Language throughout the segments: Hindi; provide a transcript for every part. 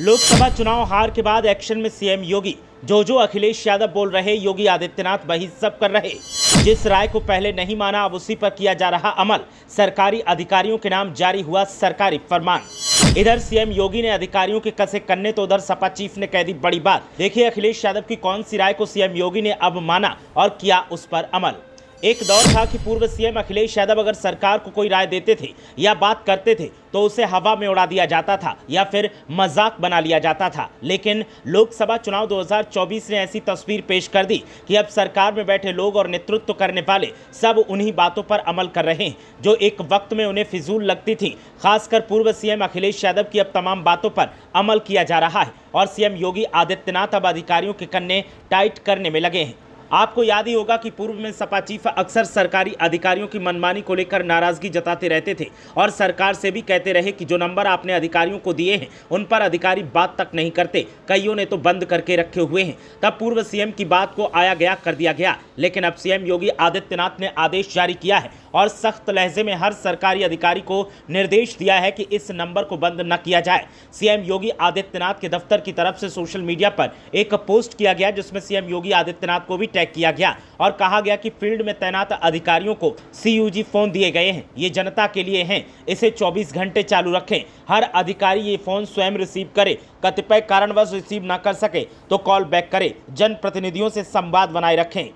लोकसभा चुनाव हार के बाद एक्शन में सीएम योगी जो जो अखिलेश यादव बोल रहे योगी आदित्यनाथ वही सब कर रहे जिस राय को पहले नहीं माना अब उसी पर किया जा रहा अमल सरकारी अधिकारियों के नाम जारी हुआ सरकारी फरमान इधर सीएम योगी ने अधिकारियों के कसे करने तो उधर सपा चीफ ने कह दी बड़ी बात देखिए अखिलेश यादव की कौन सी राय को सीएम योगी ने अब माना और किया उस पर अमल एक दौर था कि पूर्व सीएम अखिलेश यादव अगर सरकार को कोई राय देते थे या बात करते थे तो उसे हवा में उड़ा दिया जाता था या फिर मजाक बना लिया जाता था लेकिन लोकसभा चुनाव 2024 ने ऐसी तस्वीर पेश कर दी कि अब सरकार में बैठे लोग और नेतृत्व करने वाले सब उन्हीं बातों पर अमल कर रहे हैं जो एक वक्त में उन्हें फिजूल लगती थी खासकर पूर्व सीएम अखिलेश यादव की अब तमाम बातों पर अमल किया जा रहा है और सीएम योगी आदित्यनाथ अब अधिकारियों के कन्ने टाइट करने में लगे हैं आपको याद ही होगा कि पूर्व में सपा चीफ अक्सर सरकारी अधिकारियों की मनमानी को लेकर नाराजगी जताते रहते थे और सरकार से भी कहते रहे कि जो नंबर आपने अधिकारियों को दिए हैं उन पर अधिकारी बात तक नहीं करते कईयों ने तो बंद करके रखे हुए हैं तब पूर्व सीएम की बात को आया गया कर दिया गया लेकिन अब सीएम योगी आदित्यनाथ ने आदेश जारी किया है और सख्त लहजे में हर सरकारी अधिकारी को निर्देश दिया है कि इस नंबर को बंद न किया जाए सीएम योगी आदित्यनाथ के दफ्तर की तरफ से सोशल मीडिया पर एक पोस्ट किया गया जिसमें सीएम योगी आदित्यनाथ को भी तय किया गया और कहा गया कि फील्ड में तैनात अधिकारियों को सीयूजी फोन दिए गए हैं ये जनता के लिए हैं इसे 24 घंटे चालू रखें हर अधिकारी ये फोन स्वयं रिसीव करे कतिपय कारणवश रिसीव ना कर सके तो कॉल बैक करे जनप्रतिनिधियों से संवाद बनाए रखें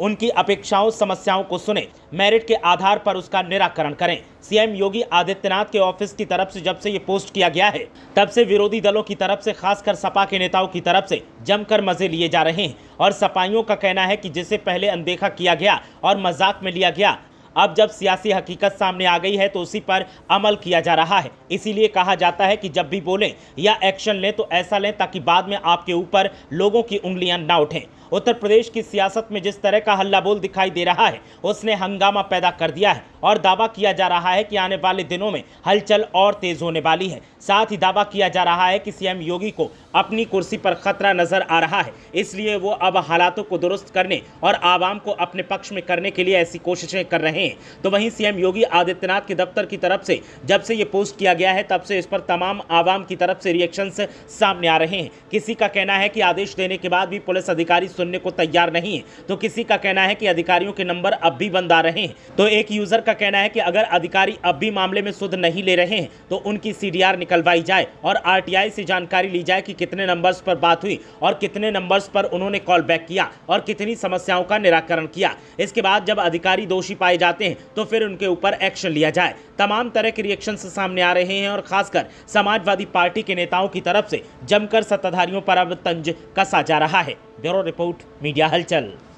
उनकी अपेक्षाओं समस्याओं को सुने मेरिट के आधार पर उसका निराकरण करें सीएम योगी आदित्यनाथ के ऑफिस की तरफ से जब से ये पोस्ट किया गया है तब से विरोधी दलों की तरफ से खासकर सपा के नेताओं की तरफ से जमकर मजे लिए जा रहे हैं और सपाइयों का कहना है कि जिसे पहले अनदेखा किया गया और मजाक में लिया गया अब जब सियासी हकीकत सामने आ गई है तो उसी पर अमल किया जा रहा है इसीलिए कहा जाता है कि जब भी बोलें या एक्शन लें तो ऐसा लें ताकि बाद में आपके ऊपर लोगों की उंगलियां ना उठें उत्तर प्रदेश की सियासत में जिस तरह का हल्ला बोल दिखाई दे रहा है उसने हंगामा पैदा कर दिया है और दावा किया जा रहा है कि आने वाले दिनों में हलचल और तेज होने वाली है साथ ही दावा किया जा रहा है कि सीएम योगी को अपनी कुर्सी पर खतरा नजर आ रहा है इसलिए वो अब हालातों को दुरुस्त करने और आवाम को अपने पक्ष में करने के लिए ऐसी कोशिशें कर रहे हैं तो वहीं सीएम योगी आदित्यनाथ के दफ्तर की तरफ से जब से ये पोस्ट किया गया है तब से इस पर तमाम आवाम की तरफ से रिएक्शन सामने आ रहे हैं किसी का कहना है कि आदेश देने के बाद भी पुलिस अधिकारी सुनने को तैयार नहीं है तो किसी का कहना है कि अधिकारियों के नंबर अब भी बंद आ रहे हैं तो एक यूजर का कहना है कि अगर अधिकारी अब भी मामले में सुध नहीं ले रहे हैं तो उनकी सी निकलवाई जाए और आरटीआई से जानकारी ली जाए कि कितने नंबर्स पर बात हुई और कितने नंबर्स पर उन्होंने कॉल बैक किया और कितनी समस्याओं का निराकरण किया इसके बाद जब अधिकारी दोषी पाए जाते हैं तो फिर उनके ऊपर एक्शन लिया जाए तमाम तरह के रिएक्शन सामने आ रहे हैं और खासकर समाजवादी पार्टी के नेताओं की तरफ से जमकर सत्ताधारियों पर अब तंज कसा जा रहा है ब्यूरो रिपोर्ट मीडिया हलचल